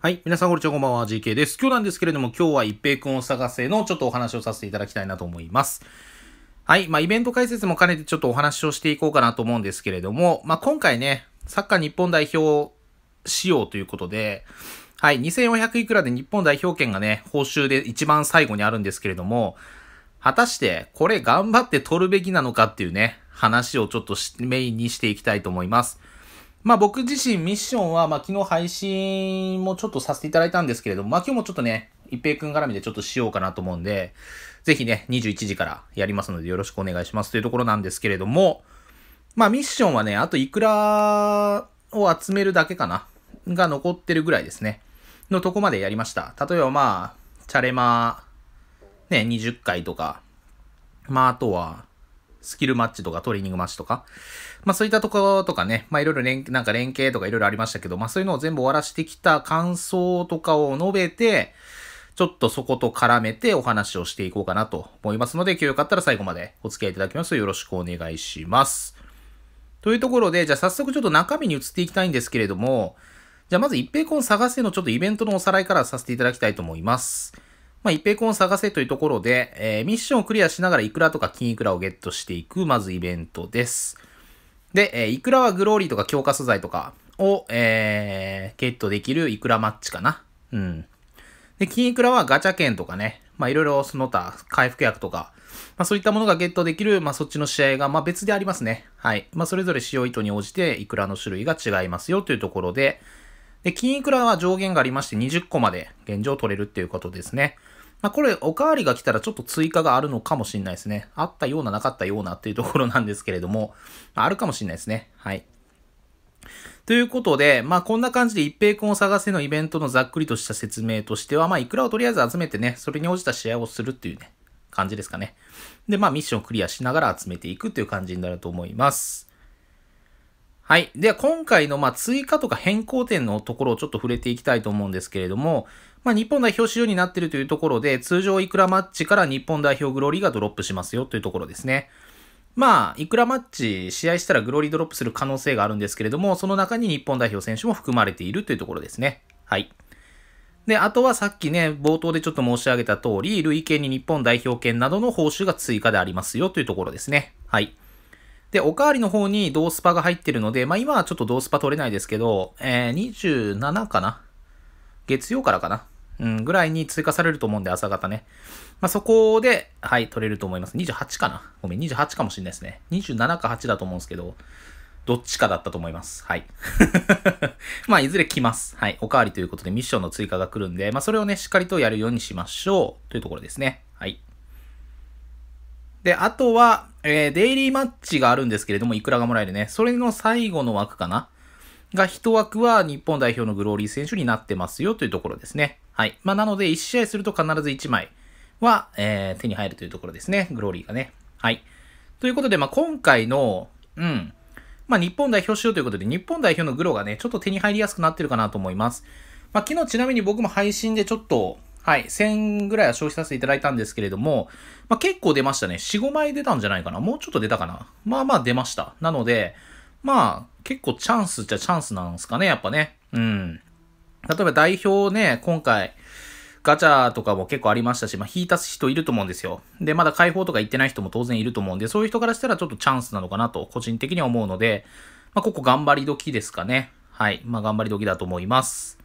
はい。皆さん、こんにちは。こんばんは。GK です。今日なんですけれども、今日は一平くんを探せのちょっとお話をさせていただきたいなと思います。はい。まあ、イベント解説も兼ねてちょっとお話をしていこうかなと思うんですけれども、まあ、今回ね、サッカー日本代表仕様ということで、はい。2400いくらで日本代表権がね、報酬で一番最後にあるんですけれども、果たしてこれ頑張って取るべきなのかっていうね、話をちょっとメインにしていきたいと思います。まあ僕自身ミッションは、まあ昨日配信もちょっとさせていただいたんですけれども、まあ今日もちょっとね、一平くん絡みでちょっとしようかなと思うんで、ぜひね、21時からやりますのでよろしくお願いしますというところなんですけれども、まあミッションはね、あといくらを集めるだけかな、が残ってるぐらいですね、のとこまでやりました。例えばまあ、チャレマね、20回とか、まああとは、スキルマッチとかトレーニングマッチとか、まあそういったところとかね、まあいろいろ連、なんか連携とかいろいろありましたけど、まあそういうのを全部終わらしてきた感想とかを述べて、ちょっとそこと絡めてお話をしていこうかなと思いますので、今日よかったら最後までお付き合いいただきますよろしくお願いします。というところで、じゃあ早速ちょっと中身に移っていきたいんですけれども、じゃあまず一平コン探せのちょっとイベントのおさらいからさせていただきたいと思います。まあ、一平君を探せというところで、えー、ミッションをクリアしながらイクラとか金イクラをゲットしていく、まずイベントです。で、えー、イクラはグローリーとか強化素材とかを、えー、ゲットできるイクラマッチかな。うん。で、金イクラはガチャ券とかね、まいろいろその他、回復薬とか、まあ、そういったものがゲットできる、まあ、そっちの試合が、まあ、別でありますね。はい。まあ、それぞれ使用意図に応じて、イクラの種類が違いますよというところで、で、金いくらは上限がありまして20個まで現状取れるっていうことですね。まあ、これ、おかわりが来たらちょっと追加があるのかもしれないですね。あったような、なかったようなっていうところなんですけれども、あ、るかもしれないですね。はい。ということで、まあこんな感じで一平君を探せのイベントのざっくりとした説明としては、まあいくらをとりあえず集めてね、それに応じた試合をするっていうね、感じですかね。で、まあミッションクリアしながら集めていくっていう感じになると思います。はい。では、今回の、ま追加とか変更点のところをちょっと触れていきたいと思うんですけれども、まあ、日本代表仕様になっているというところで、通常いくらマッチから日本代表グローリーがドロップしますよというところですね。まあ、いくらマッチ、試合したらグローリードロップする可能性があるんですけれども、その中に日本代表選手も含まれているというところですね。はい。で、あとはさっきね、冒頭でちょっと申し上げた通り、累計に日本代表権などの報酬が追加でありますよというところですね。はい。で、おかわりの方にドースパが入ってるので、まあ今はちょっとドースパ取れないですけど、えー、27かな月曜からかなうん、ぐらいに追加されると思うんで、朝方ね。まあ、そこで、はい、取れると思います。28かなごめん、28かもしれないですね。27か8だと思うんですけど、どっちかだったと思います。はい。まあ、いずれ来ます。はい。おかわりということで、ミッションの追加が来るんで、まあ、それをね、しっかりとやるようにしましょう。というところですね。はい。で、あとは、えー、デイリーマッチがあるんですけれども、いくらがもらえるね。それの最後の枠かな。が、1枠は日本代表のグローリー選手になってますよというところですね。はい。まあ、なので、1試合すると必ず1枚は、えー、手に入るというところですね。グローリーがね。はい。ということで、まあ、今回の、うん。まあ、日本代表しようということで、日本代表のグロがね、ちょっと手に入りやすくなってるかなと思います。まあ、昨日ちなみに僕も配信でちょっと、はい、1000ぐらいは消費させていただいたんですけれども、まあ、結構出ましたね。4、5枚出たんじゃないかな。もうちょっと出たかな。まあまあ出ました。なので、まあ、結構チャンスっちゃチャンスなんですかね、やっぱね。うん。例えば代表ね、今回、ガチャとかも結構ありましたし、まあ、引いた人いると思うんですよ。で、まだ解放とか行ってない人も当然いると思うんで、そういう人からしたらちょっとチャンスなのかなと、個人的には思うので、まあ、ここ頑張り時ですかね。はい。まあ、頑張り時だと思います。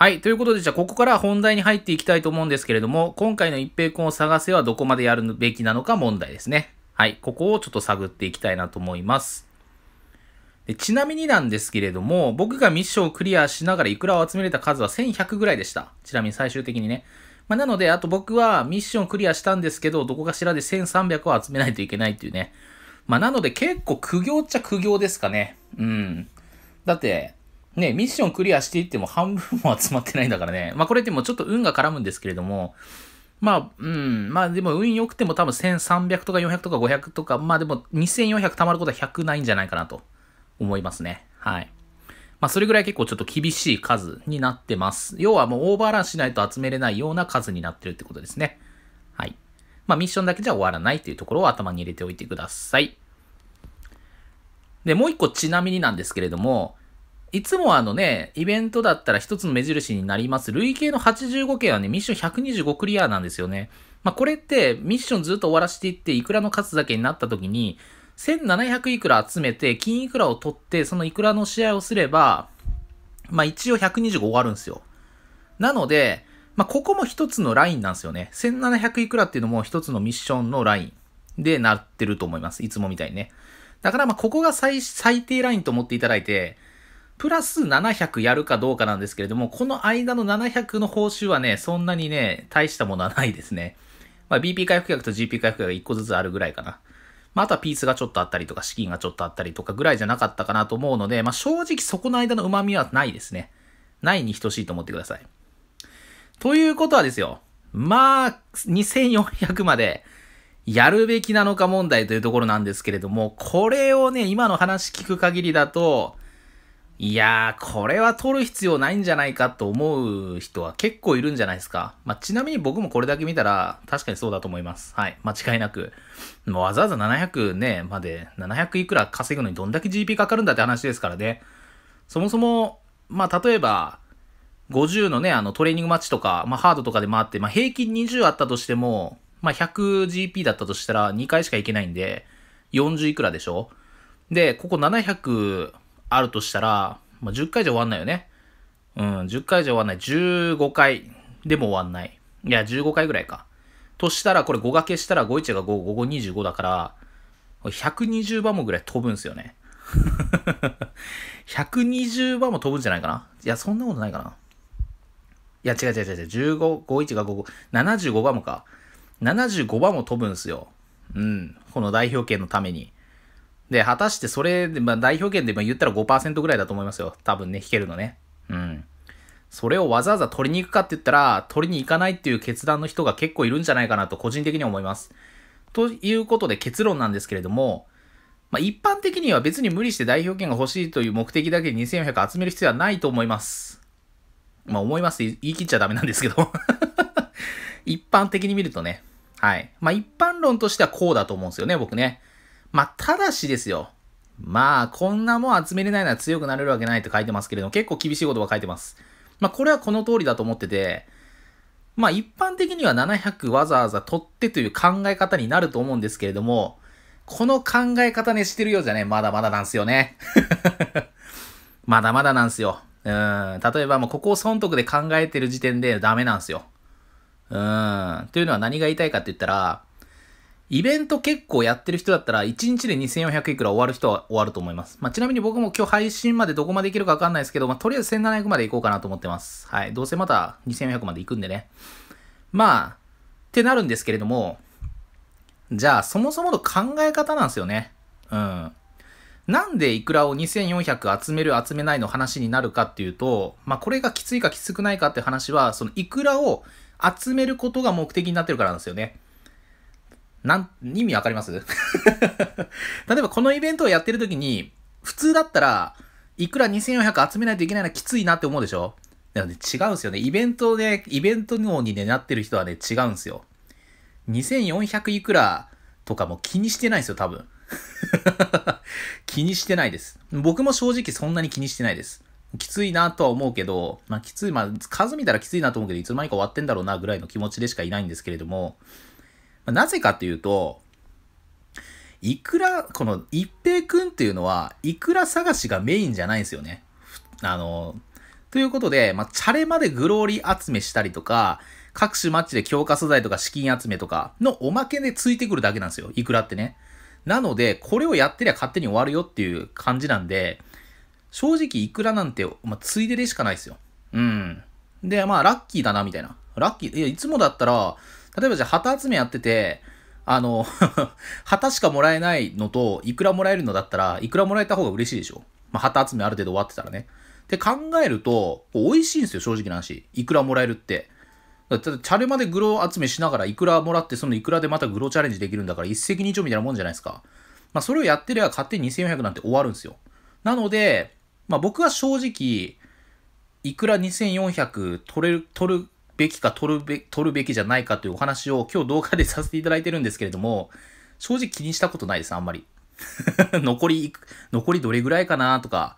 はい。ということで、じゃあ、ここから本題に入っていきたいと思うんですけれども、今回の一平君を探せはどこまでやるべきなのか問題ですね。はい。ここをちょっと探っていきたいなと思います。でちなみになんですけれども、僕がミッションをクリアしながらいくらを集めれた数は1100ぐらいでした。ちなみに最終的にね。まあ、なので、あと僕はミッションをクリアしたんですけど、どこかしらで1300を集めないといけないっていうね。まあ、なので結構苦行っちゃ苦行ですかね。うん。だって、ね、ミッションクリアしていっても半分も集まってないんだからね。まあこれでもちょっと運が絡むんですけれども、まあ、うん、まあでも運良くても多分1300とか400とか500とか、まあでも2400貯まることは100ないんじゃないかなと思いますね。はい。まあそれぐらい結構ちょっと厳しい数になってます。要はもうオーバーランしないと集めれないような数になってるってことですね。はい。まあミッションだけじゃ終わらないっていうところを頭に入れておいてください。で、もう一個ちなみになんですけれども、いつもあのね、イベントだったら一つの目印になります。累計の85件はね、ミッション125クリアなんですよね。まあ、これってミッションずっと終わらせていって、いくらの数だけになった時に、1700いくら集めて、金いくらを取って、そのいくらの試合をすれば、まあ、一応125終わるんですよ。なので、まあ、ここも一つのラインなんですよね。1700いくらっていうのも一つのミッションのラインでなってると思います。いつもみたいにね。だからまここが最最低ラインと思っていただいて、プラス700やるかどうかなんですけれども、この間の700の報酬はね、そんなにね、大したものはないですね。まあ、BP 回復薬と GP 回復薬が1個ずつあるぐらいかな。まあ、あとはピースがちょっとあったりとか、資金がちょっとあったりとかぐらいじゃなかったかなと思うので、まあ、正直そこの間の旨味はないですね。ないに等しいと思ってください。ということはですよ。まあ、2400までやるべきなのか問題というところなんですけれども、これをね、今の話聞く限りだと、いやー、これは取る必要ないんじゃないかと思う人は結構いるんじゃないですか。まあ、ちなみに僕もこれだけ見たら、確かにそうだと思います。はい。間違いなく。もうわざわざ700ね、まで、700いくら稼ぐのにどんだけ GP かかるんだって話ですからね。そもそも、まあ、例えば、50のね、あの、トレーニングマッチとか、まあ、ハードとかで回って、まあ、平均20あったとしても、まあ、100GP だったとしたら2回しかいけないんで、40いくらでしょで、ここ700、あるとしたら、まあ、10回じゃ終わんないよね。うん、10回じゃ終わんない。15回でも終わんない。いや、15回ぐらいか。としたら、これ5掛けしたら51が5、55、25だから、120番もぐらい飛ぶんすよね。120 番も飛ぶんじゃないかないや、そんなことないかないや、違う違う違う違う。15、51が5 75番もか。75番も飛ぶんすよ。うん。この代表権のために。で、果たしてそれ、で、まあ、代表権で言ったら5%ぐらいだと思いますよ。多分ね、弾けるのね。うん。それをわざわざ取りに行くかって言ったら、取りに行かないっていう決断の人が結構いるんじゃないかなと個人的には思います。ということで結論なんですけれども、まあ、一般的には別に無理して代表権が欲しいという目的だけで2400集める必要はないと思います。まあ、思います言い切っちゃダメなんですけど 一般的に見るとね。はい。まあ、一般論としてはこうだと思うんですよね、僕ね。まあ、ただしですよ。まあ、こんなもん集めれないなら強くなれるわけないって書いてますけれども、結構厳しいことは書いてます。まあ、これはこの通りだと思ってて、まあ、一般的には700わざわざ取ってという考え方になると思うんですけれども、この考え方ね、してるようじゃね、まだまだなんすよね。まだまだなんすよ。うん。例えば、もうここを損得で考えてる時点でダメなんすよ。うん。というのは何が言いたいかって言ったら、イベント結構やってる人だったら、1日で2400いくら終わる人は終わると思います。まあ、ちなみに僕も今日配信までどこまでいけるかわかんないですけど、まあ、とりあえず1700までいこうかなと思ってます。はい。どうせまた2400までいくんでね。まあ、ってなるんですけれども、じゃあ、そもそもの考え方なんですよね。うん。なんでいくらを2400集める集めないの話になるかっていうと、まあ、これがきついかきつくないかって話は、そのいくらを集めることが目的になってるからなんですよね。なん、意味わかります 例えばこのイベントをやってる時に、普通だったら、いくら2400集めないといけないのはきついなって思うでしょ違うんですよね。イベントで、イベント脳にね、なってる人はね、違うんですよ。2400いくらとかも気にしてないですよ、多分。気にしてないです。僕も正直そんなに気にしてないです。きついなとは思うけど、まあきつい、まあ数見たらきついなと思うけど、いつの間にか終わってんだろうなぐらいの気持ちでしかいないんですけれども、なぜかというと、いくら、この一平くんっていうのは、いくら探しがメインじゃないんですよね。あの、ということで、まあ、チャレまでグローリー集めしたりとか、各種マッチで強化素材とか資金集めとかのおまけでついてくるだけなんですよ。いくらってね。なので、これをやってりゃ勝手に終わるよっていう感じなんで、正直いくらなんて、まあ、ついででしかないですよ。うん。で、まあ、ラッキーだな、みたいな。ラッキー、いや、いつもだったら、例えばじゃあ旗集めやってて、あの 旗しかもらえないのと、いくらもらえるのだったら、いくらもらえた方が嬉しいでしょ。まあ、旗集めある程度終わってたらね。って考えると、美味しいんですよ、正直な話。いくらもらえるって。ただチャレまでグロ集めしながらいくらもらって、そのいくらでまたグロチャレンジできるんだから、一石二鳥みたいなもんじゃないですか。まあ、それをやってりゃ勝手に2400なんて終わるんですよ。なので、まあ、僕は正直、いくら2400取れる、取るべきか取るべ取るべきじゃないかというお話を今日動画でさせていただいてるんですけれども、正直気にしたことないです、あんまり。残り、残りどれぐらいかなとか、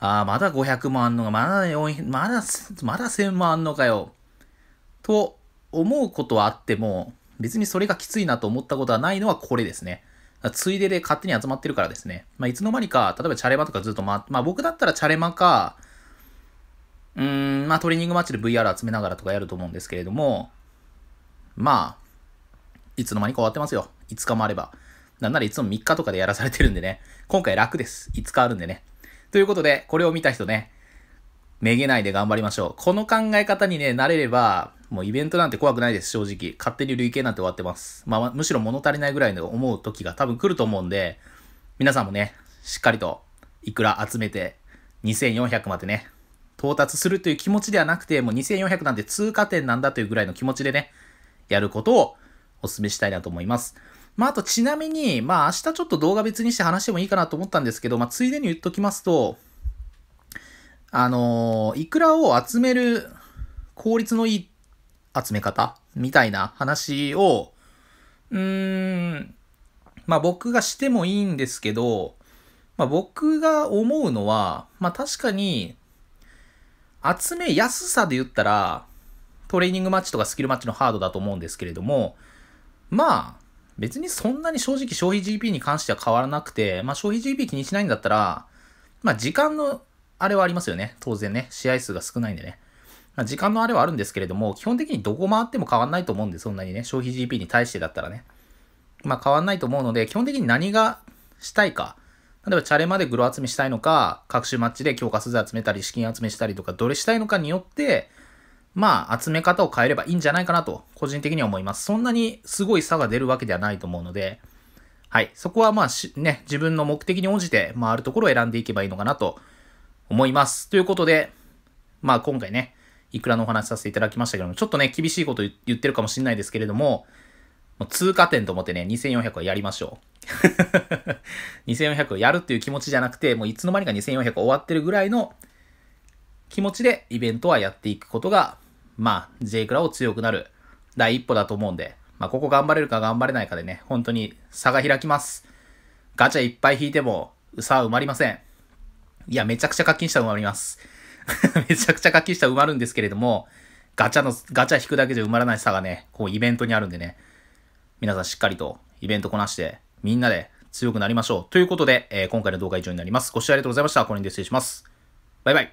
ああ、まだ500万あんのか、まだ400、まだ、まだ1000万あんのかよ。と思うことはあっても、別にそれがきついなと思ったことはないのはこれですね。ついでで勝手に集まってるからですね。まあ、いつの間にか、例えばチャレマとかずっとま、まあ僕だったらチャレマか、うん、まあトレーニングマッチで VR 集めながらとかやると思うんですけれども、まあ、いつの間にか終わってますよ。5日もあれば。なんならいつも3日とかでやらされてるんでね。今回楽です。5日あるんでね。ということで、これを見た人ね、めげないで頑張りましょう。この考え方にね、慣れれば、もうイベントなんて怖くないです、正直。勝手に累計なんて終わってます。まあ、むしろ物足りないぐらいの思う時が多分来ると思うんで、皆さんもね、しっかりと、いくら集めて、2400までね、到達するという気持ちではなくて、もう2400なんて通過点なんだというぐらいの気持ちでね、やることをお勧めしたいなと思います。まあ、あとちなみに、まあ、明日ちょっと動画別にして話してもいいかなと思ったんですけど、まあ、ついでに言っときますと、あのー、イクラを集める効率のいい集め方みたいな話を、うーん、まあ僕がしてもいいんですけど、まあ僕が思うのは、まあ確かに集めやすさで言ったら、トレーニングマッチとかスキルマッチのハードだと思うんですけれども、まあ、別にそんなに正直消費 GP に関しては変わらなくて、まあ消費 GP 気にしないんだったら、まあ時間のあれはありますよね。当然ね。試合数が少ないんでね。まあ、時間のあれはあるんですけれども、基本的にどこ回っても変わんないと思うんで、そんなにね。消費 GP に対してだったらね。まあ変わんないと思うので、基本的に何がしたいか。例えばチャレまでグロ集めしたいのか、各種マッチで強化鈴集めたり、資金集めしたりとか、どれしたいのかによって、まあ、集め方を変えればいいんじゃないかなと、個人的には思います。そんなにすごい差が出るわけではないと思うので、はい。そこはまあし、ね、自分の目的に応じて、まあ、あるところを選んでいけばいいのかなと思います。ということで、まあ、今回ね、いくらのお話させていただきましたけども、ちょっとね、厳しいこと言ってるかもしれないですけれども、もう通過点と思ってね、2400はやりましょう。2400 をやるっていう気持ちじゃなくて、もういつの間にか2400終わってるぐらいの気持ちでイベントはやっていくことが、まあ、J クラを強くなる第一歩だと思うんで、まあ、ここ頑張れるか頑張れないかでね、本当に差が開きます。ガチャいっぱい引いても、差は埋まりません。いや、めちゃくちゃ課金したら埋まります。めちゃくちゃ課金したら埋まるんですけれども、ガチャの、ガチャ引くだけじゃ埋まらない差がね、こうイベントにあるんでね、皆さんしっかりとイベントこなして、みんなで強くなりましょう。ということで、えー、今回の動画は以上になります。ご視聴ありがとうございました。これにで失礼します。バイバイ。